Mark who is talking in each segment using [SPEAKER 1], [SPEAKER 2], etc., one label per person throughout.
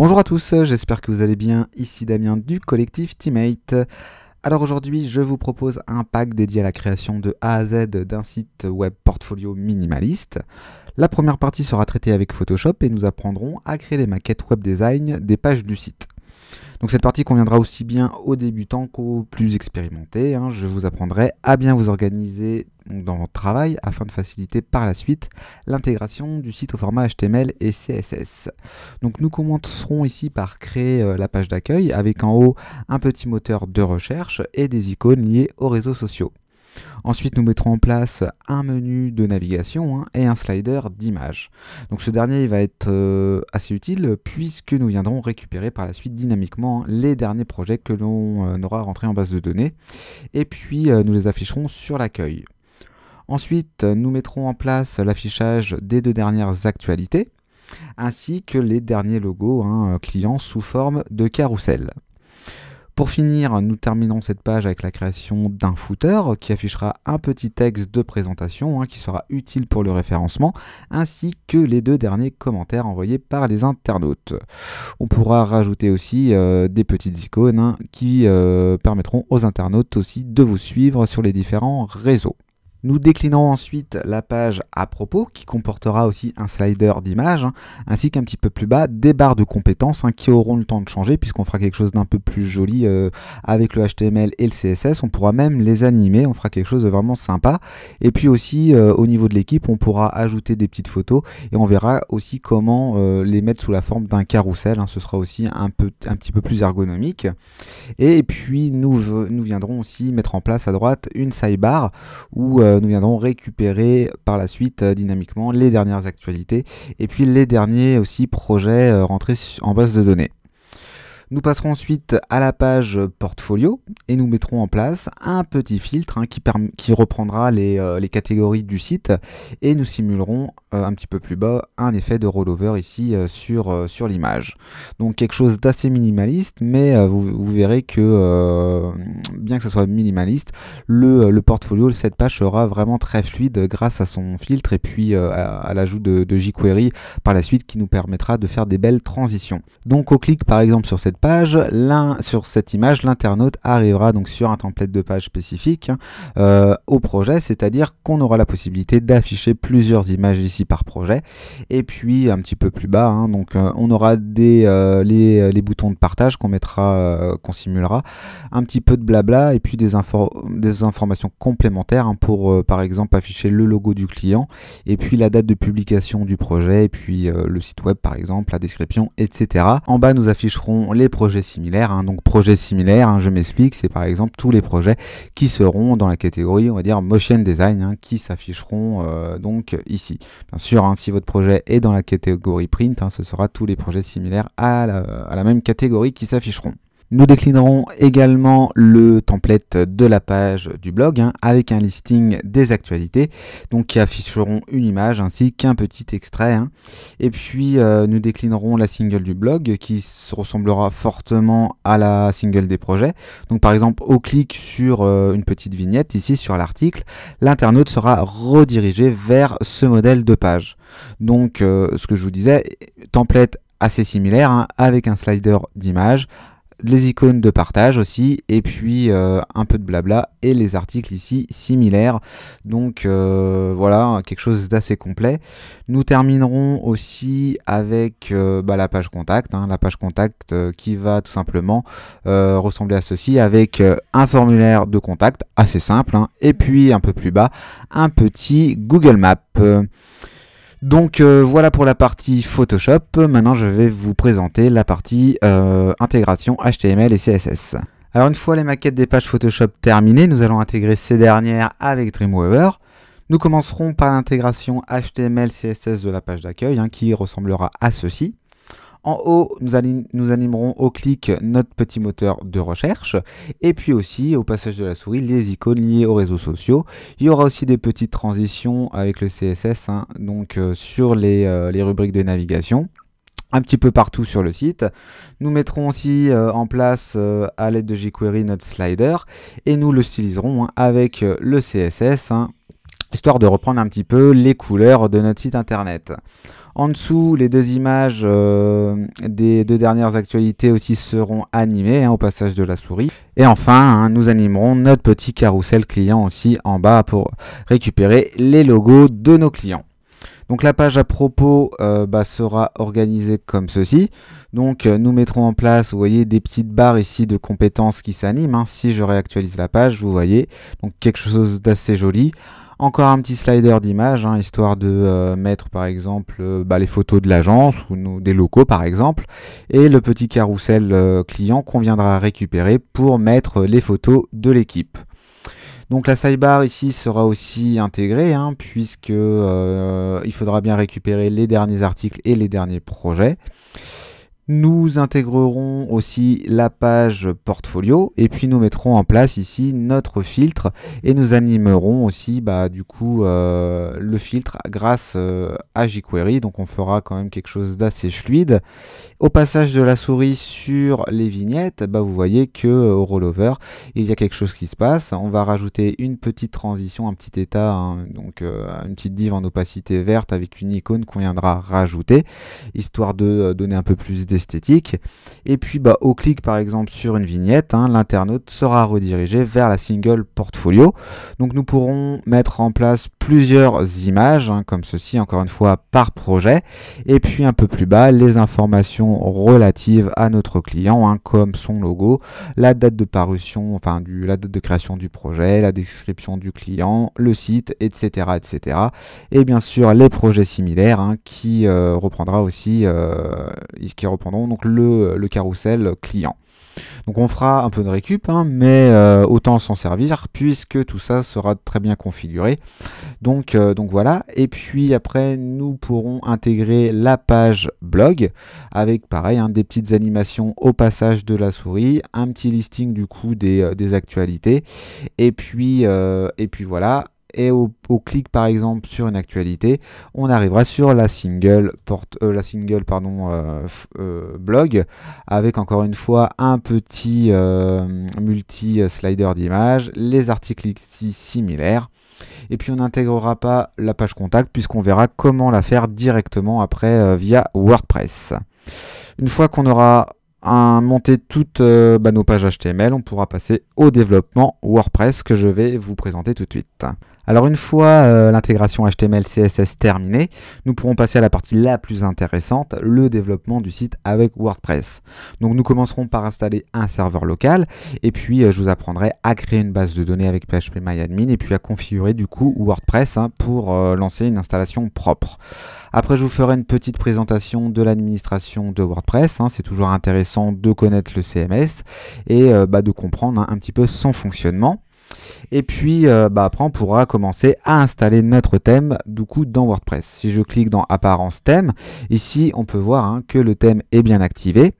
[SPEAKER 1] Bonjour à tous, j'espère que vous allez bien. Ici Damien du collectif Teammate. Alors aujourd'hui, je vous propose un pack dédié à la création de A à Z d'un site web portfolio minimaliste. La première partie sera traitée avec Photoshop et nous apprendrons à créer les maquettes web design des pages du site. Donc cette partie conviendra aussi bien aux débutants qu'aux plus expérimentés. Hein. Je vous apprendrai à bien vous organiser dans votre travail afin de faciliter par la suite l'intégration du site au format HTML et CSS. Donc nous commencerons ici par créer euh, la page d'accueil avec en haut un petit moteur de recherche et des icônes liées aux réseaux sociaux. Ensuite, nous mettrons en place un menu de navigation hein, et un slider d'image. Donc ce dernier va être euh, assez utile puisque nous viendrons récupérer par la suite dynamiquement hein, les derniers projets que l'on euh, aura rentrés en base de données et puis euh, nous les afficherons sur l'accueil. Ensuite, nous mettrons en place l'affichage des deux dernières actualités, ainsi que les derniers logos hein, clients sous forme de carrousel. Pour finir, nous terminons cette page avec la création d'un footer qui affichera un petit texte de présentation hein, qui sera utile pour le référencement, ainsi que les deux derniers commentaires envoyés par les internautes. On pourra rajouter aussi euh, des petites icônes hein, qui euh, permettront aux internautes aussi de vous suivre sur les différents réseaux. Nous déclinerons ensuite la page à propos qui comportera aussi un slider d'images hein, ainsi qu'un petit peu plus bas des barres de compétences hein, qui auront le temps de changer puisqu'on fera quelque chose d'un peu plus joli euh, avec le HTML et le CSS. On pourra même les animer, on fera quelque chose de vraiment sympa. Et puis aussi euh, au niveau de l'équipe, on pourra ajouter des petites photos et on verra aussi comment euh, les mettre sous la forme d'un carrousel. Hein. ce sera aussi un, peu, un petit peu plus ergonomique. Et puis nous, nous viendrons aussi mettre en place à droite une sidebar où euh, nous viendrons récupérer par la suite euh, dynamiquement les dernières actualités et puis les derniers aussi projets euh, rentrés en base de données. Nous passerons ensuite à la page portfolio et nous mettrons en place un petit filtre hein, qui, reprendra euh, les, catégories du site et nous simulerons euh, un petit peu plus bas un effet de rollover ici euh, sur, sur l'image. Donc quelque chose d'assez minimaliste mais vous, verrez que bien que ce soit minimaliste, le, portfolio cette page sera vraiment très fluide grâce à son filtre et puis à, l'ajout de, de jQuery par la suite qui nous permettra de faire des belles transitions. Donc au clic par exemple sur cette page, l'un sur cette image, l'internaute arrivera donc sur un template de page spécifique hein, euh, au projet, c'est-à-dire qu'on aura la possibilité d'afficher plusieurs images ici par projet. Et puis un petit peu plus bas, hein, donc euh, on aura des euh, les, les, boutons de partage qu'on mettra, qu'on simulera, un petit peu de blabla et puis des, des informations complémentaires hein, pour par exemple afficher le logo du client et puis la date de publication du projet et puis le site web par exemple, la description, etc. En bas nous afficherons les projets similaires. Hein. Donc projet similaire hein, je m'explique, c'est par exemple tous les projets qui seront dans la catégorie, on va dire, motion design, hein, qui s'afficheront euh, donc ici. Bien sûr, si votre projet est dans la catégorie print, ce sera tous les projets similaires à la même catégorie qui s'afficheront. Nous déclinerons également le template de la page du blog hein, avec un listing des actualités, donc qui afficheront une image ainsi qu'un petit extrait. Hein. Et puis euh, nous déclinerons la single du blog qui se ressemblera fortement à la single des projets. Donc par exemple au clic sur euh, une petite vignette ici sur l'article, l'internaute sera redirigé vers ce modèle de page. Donc euh, ce que je vous disais, template assez similaire hein, avec un slider d'image les icônes de partage aussi, et puis euh, un peu de blabla, et les articles ici similaires. Donc euh, voilà, quelque chose d'assez complet. Nous terminerons aussi avec euh, bah, la page contact, hein, la page contact qui va tout simplement ressembler à ceci, avec un formulaire de contact assez simple, hein, et puis un peu plus bas, un petit Google Map. Donc euh, voilà pour la partie Photoshop. Maintenant, je vais vous présenter la partie euh, intégration HTML et CSS. Alors une fois les maquettes des pages Photoshop terminées, nous allons intégrer ces dernières avec Dreamweaver. Nous commencerons par l'intégration HTML CSS de la page d'accueil hein, qui ressemblera à ceci. En haut, nous, animerons au clic notre petit moteur de recherche. Et puis aussi, au passage de la souris, les icônes liées aux réseaux sociaux. Il y aura aussi des petites transitions avec le CSS, hein, donc euh, sur euh, les, rubriques de navigation un petit peu partout sur le site. Nous mettrons aussi euh, en place à l'aide de jQuery notre slider et nous le styliserons hein, avec le CSS, hein, histoire de reprendre un petit peu les couleurs de notre site internet. En dessous, les deux images euh, des deux dernières actualités aussi seront animées hein, au passage de la souris. Et enfin, hein, nous animerons notre petit carrousel client aussi en bas pour récupérer les logos de nos clients. Donc la page à propos euh, bah, sera organisée comme ceci. Donc euh, nous mettrons en place, vous voyez, des petites barres ici de compétences qui s'animent. Hein. Si je réactualise la page, vous voyez, donc quelque chose d'assez joli. Encore un petit slider d'image, hein, histoire de euh, mettre par exemple euh, bah, les photos de l'agence ou des locaux par exemple. Et le petit carrousel euh, client qu'on viendra récupérer pour mettre les photos de l'équipe. Donc la sidebar ici sera aussi intégrée hein, puisque il faudra bien récupérer les derniers articles et les derniers projets. Nous intégrerons aussi la page portfolio et puis nous mettrons en place ici notre filtre et nous animerons aussi bah, du coup euh, le filtre grâce euh, à jQuery. Donc on fera quand même quelque chose d'assez fluide. Au passage de la souris sur les vignettes, bah, vous voyez que euh, au rollover il y a quelque chose qui se passe. On va rajouter une petite transition, un petit état, hein, donc une petite div en opacité verte avec une icône qu'on viendra rajouter histoire de donner un peu plus d'essai esthétique Et puis bah, au clic par exemple sur une vignette, hein, l'internaute sera redirigé vers la single portfolio. Donc nous pourrons mettre en place plusieurs images, hein, comme ceci, encore une fois, par projet. Et puis un peu plus bas, les informations relatives à notre client, hein, comme son logo, la date de parution, enfin du, la date de création du projet, la description du client, le site, etc. etc. Et bien sûr, les projets similaires hein, qui euh, reprendra aussi, euh, qui reprendront donc le, le carrousel client. Donc on fera un peu de récup, hein, mais euh, autant s'en servir puisque tout ça sera très bien configuré. Donc, euh, donc voilà, et puis après nous pourrons intégrer la page blog avec pareil hein, des petites animations au passage de la souris, un petit listing du coup des, euh, des actualités, et puis, et puis voilà, et au, clic par exemple sur une actualité, on arrivera sur la single, porte, euh, la single pardon, euh, euh, blog avec encore une fois un petit multi-slider d'images, les articles ici similaires. Et puis on n'intégrera pas la page contact puisqu'on verra comment la faire directement après via WordPress. Une fois qu'on aura monté toutes bah, nos pages HTML, on pourra passer au développement WordPress que je vais vous présenter tout de suite. Alors une fois euh, l'intégration HTML CSS terminée, nous pourrons passer à la partie la plus intéressante, le développement du site avec WordPress. Donc nous commencerons par installer un serveur local et puis euh, je vous apprendrai à créer une base de données avec PHP MyAdmin et puis à configurer du coup WordPress hein, pour euh, lancer une installation propre. Après je vous ferai une petite présentation de l'administration de WordPress, hein. c'est toujours intéressant de connaître le CMS et bah, de comprendre hein, un petit peu son fonctionnement. Et puis euh, bah, après on pourra commencer à installer notre thème du coup dans WordPress. Si je clique dans Apparence thème, ici on peut voir hein, que le thème est bien activé.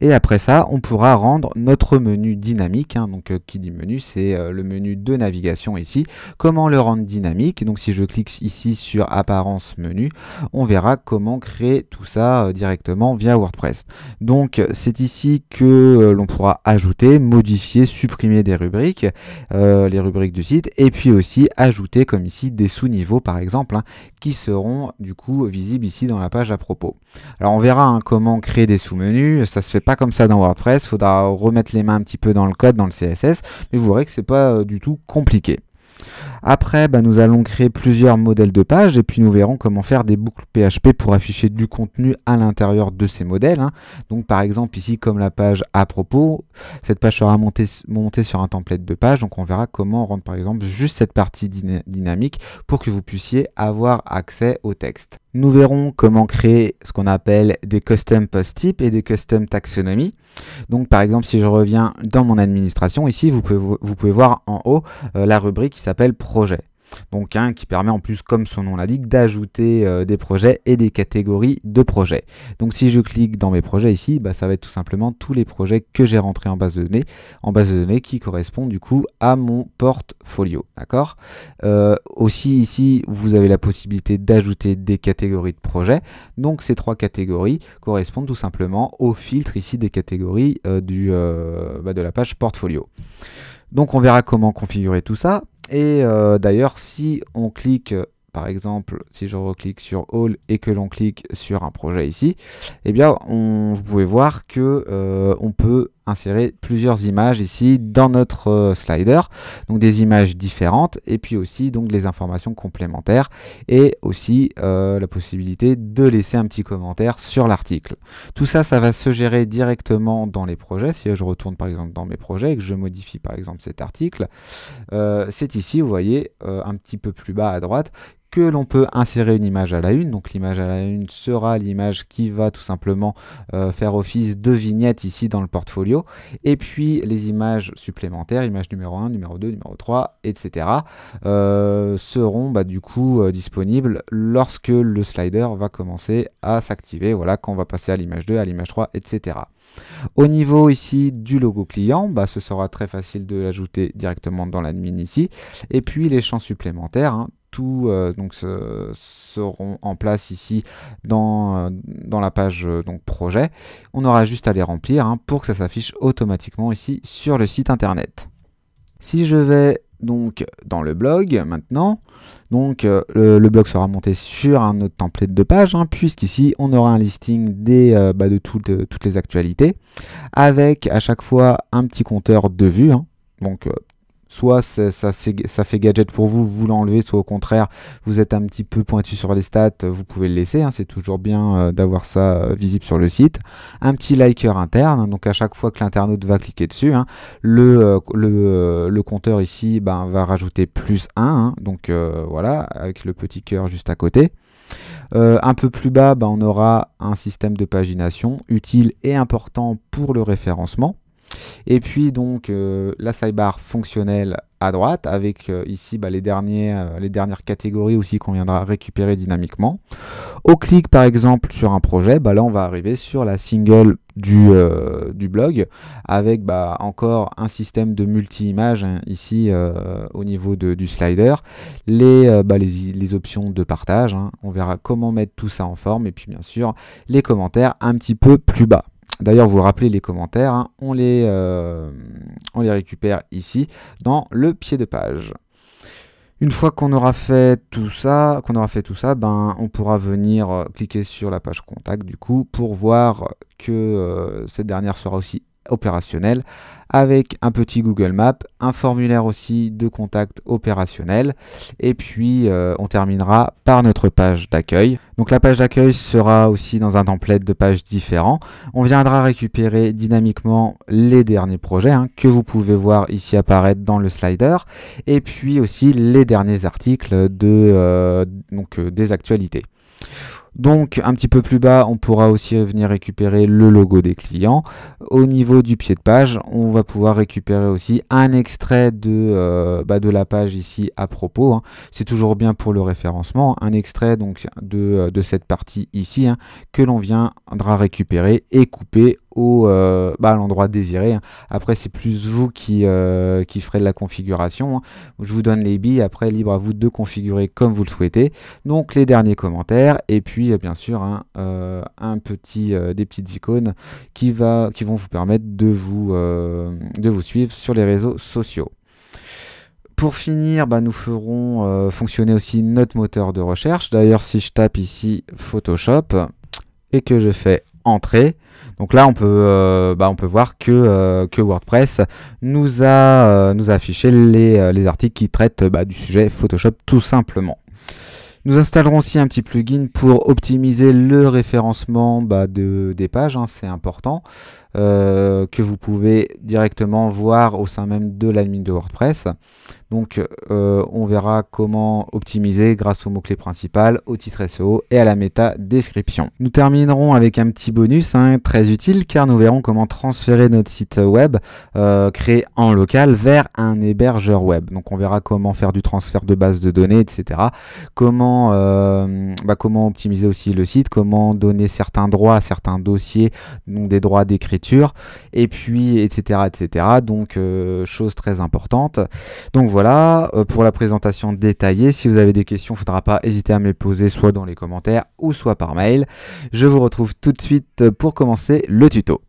[SPEAKER 1] Et après ça, on pourra rendre notre menu dynamique. Hein. donc, euh, qui dit menu, c'est euh, le menu de navigation ici. Comment le rendre dynamique Donc, si je clique ici sur Apparence menu, on verra comment créer tout ça euh, directement via WordPress. Donc, c'est ici que l'on pourra ajouter, modifier, supprimer des rubriques, les rubriques du site, et puis aussi ajouter, comme ici, des sous-niveaux, par exemple, hein, qui seront du coup visibles ici dans la page à propos. Alors, on verra hein, comment créer des sous-menus ça se fait pas comme ça dans WordPress, il faudra remettre les mains un petit peu dans le code, dans le CSS, mais vous verrez que c'est pas euh, du tout compliqué. Après, bah, nous allons créer plusieurs modèles de pages et puis nous verrons comment faire des boucles PHP pour afficher du contenu à l'intérieur de ces modèles. Hein. Donc par exemple ici, comme la page à propos, cette page sera montée, sur un template de page. Donc on verra comment rendre par exemple juste cette partie dynamique pour que vous puissiez avoir accès au texte. Nous verrons comment créer ce qu'on appelle des custom post types et des custom taxonomies. Donc par exemple, si je reviens dans mon administration, ici vous pouvez, voir en haut euh, la rubrique qui s'appelle projet. Donc un qui permet en plus, comme son nom l'indique, d'ajouter euh, des projets et des catégories de projets. Donc si je clique dans mes projets ici, bah, ça va être tout simplement tous les projets que j'ai rentrés en base de données, en base de données qui correspondent du coup à mon portfolio. D'accord euh, Aussi ici, vous avez la possibilité d'ajouter des catégories de projets. Donc ces trois catégories correspondent tout simplement au filtre ici des catégories euh, du, bah, de la page portfolio. Donc on verra comment configurer tout ça. Et euh, d'ailleurs, si on clique, par exemple, si je reclique sur All et que l'on clique sur un projet ici, eh bien, on, vous pouvez voir que euh, on peut insérer plusieurs images ici dans notre euh, slider, donc des images différentes et puis aussi donc les informations complémentaires et aussi euh, la possibilité de laisser un petit commentaire sur l'article. Tout ça, ça va se gérer directement dans les projets. Si je retourne par exemple dans mes projets et que je modifie par exemple cet article, euh, c'est ici, vous voyez, un petit peu plus bas à droite, que l'on peut insérer une image à la une. Donc l'image à la une sera l'image qui va tout simplement euh, faire office de vignette ici dans le portfolio. Et puis les images supplémentaires, image numéro 1, numéro 2, numéro 3, etc. Euh, seront bah, du coup euh, disponibles lorsque le slider va commencer à s'activer. Voilà, quand on va passer à l'image 2, à l'image 3, etc. Au niveau ici du logo client, bah, ce sera très facile de l'ajouter directement dans l'admin ici. Et puis les champs supplémentaires, hein, tout euh, donc seront en place ici dans, euh, dans la page euh, donc projet. On aura juste à les remplir hein, pour que ça s'affiche automatiquement ici sur le site internet. Si je vais donc dans le blog maintenant, donc le, blog sera monté sur un autre template de page, hein, puisqu'ici on aura un listing des, bah, de, toutes les actualités, avec à chaque fois un petit compteur de vues, hein soit ça, fait gadget pour vous, vous l'enlevez, soit au contraire, vous êtes un petit peu pointu sur les stats, vous pouvez le laisser, hein, c'est toujours bien euh, d'avoir ça euh, visible sur le site. Un petit liker interne, hein, donc à chaque fois que l'internaute va cliquer dessus, hein, euh, le, compteur ici ben, va rajouter plus 1, donc voilà, avec le petit cœur juste à côté. un peu plus bas, ben, on aura un système de pagination utile et important pour le référencement. Et puis donc euh, la sidebar fonctionnelle à droite avec euh, ici bah, euh, les, dernières catégories aussi qu'on viendra récupérer dynamiquement. Au clic par exemple sur un projet, bah, là on va arriver sur la single du, blog avec bah, encore un système de multi-images hein, ici au niveau du slider, les, options de partage, hein. on verra comment mettre tout ça en forme et puis bien sûr les commentaires un petit peu plus bas. D'ailleurs, vous vous rappelez les commentaires, hein. on, les, euh, on les récupère ici dans le pied de page. Une fois qu'on aura fait tout ça, qu'on aura fait tout ça, ben on pourra venir euh, cliquer sur la page contact du coup pour voir que euh, cette dernière sera aussi opérationnel avec un petit Google Maps, un formulaire aussi de contact opérationnel et puis euh, on terminera par notre page d'accueil. Donc la page d'accueil sera aussi dans un template de pages différents. On viendra récupérer dynamiquement les derniers projets hein, que vous pouvez voir ici apparaître dans le slider et puis aussi les derniers articles de, euh, donc, euh, des actualités. Donc un petit peu plus bas, on pourra aussi venir récupérer le logo des clients. Au niveau du pied de page, on va pouvoir récupérer aussi un extrait de, euh, bah, de la page ici à propos. Hein. C'est toujours bien pour le référencement. Un extrait donc de, euh, cette partie ici hein, que l'on viendra récupérer et couper à euh, bah, l'endroit désiré. Hein. Après, c'est plus vous qui, euh, qui ferez de la configuration. Hein. Je vous donne les billes, après, libre à vous de configurer comme vous le souhaitez. Donc, les derniers commentaires, et puis, euh, bien sûr, hein, un petit, des petites icônes qui, va, qui vont vous permettre de vous, de vous suivre sur les réseaux sociaux pour finir, bah, nous ferons fonctionner aussi notre moteur de recherche. D'ailleurs, si je tape ici Photoshop et que je fais entrée. Donc là, on peut, euh, bah, on peut voir que, euh, que WordPress nous a, euh, nous a affiché les, les articles qui traitent bah, du sujet Photoshop tout simplement. Nous installerons aussi un petit plugin pour optimiser le référencement bah, de, des pages, hein, c'est important. Euh, que vous pouvez directement voir au sein même de l'admin de WordPress. Donc euh, on verra comment optimiser grâce au mot-clé principal, au titre SEO et à la méta description. Nous terminerons avec un petit bonus hein, très utile car nous verrons comment transférer notre site web euh, créé en local vers un hébergeur web. Donc on verra comment faire du transfert de base de données, etc. Comment, bah, comment optimiser aussi le site, comment donner certains droits à certains dossiers, donc des droits d'écriture et puis etc. etc. Donc euh, chose très importante. Donc voilà, euh, pour la présentation détaillée, si vous avez des questions, faudra pas hésiter à me les poser soit dans les commentaires ou soit par mail. Je vous retrouve tout de suite pour commencer le tuto.